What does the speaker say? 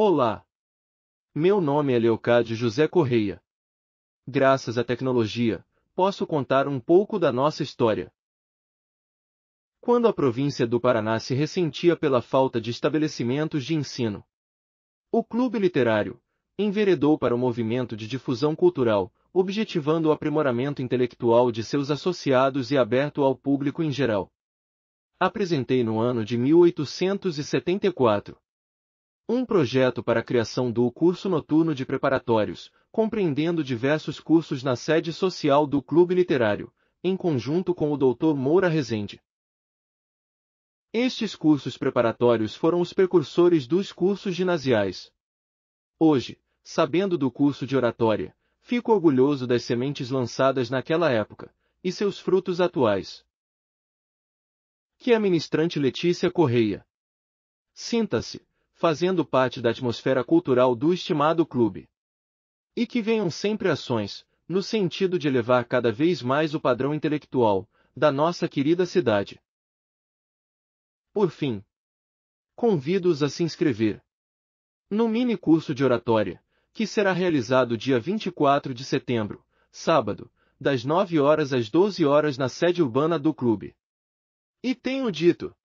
Olá! Meu nome é Leocádio José Correia. Graças à tecnologia, posso contar um pouco da nossa história. Quando a província do Paraná se ressentia pela falta de estabelecimentos de ensino, o Clube Literário enveredou para o movimento de difusão cultural, objetivando o aprimoramento intelectual de seus associados e aberto ao público em geral. Apresentei no ano de 1874 um projeto para a criação do curso noturno de preparatórios, compreendendo diversos cursos na sede social do Clube Literário, em conjunto com o Dr. Moura Rezende. Estes cursos preparatórios foram os precursores dos cursos ginasiais. Hoje, sabendo do curso de oratória, fico orgulhoso das sementes lançadas naquela época e seus frutos atuais. Que a ministrante Letícia Correia sinta-se fazendo parte da atmosfera cultural do estimado clube. E que venham sempre ações, no sentido de elevar cada vez mais o padrão intelectual, da nossa querida cidade. Por fim, convido-os a se inscrever no mini curso de oratória, que será realizado dia 24 de setembro, sábado, das 9 horas às 12 horas na sede urbana do clube. E tenho dito,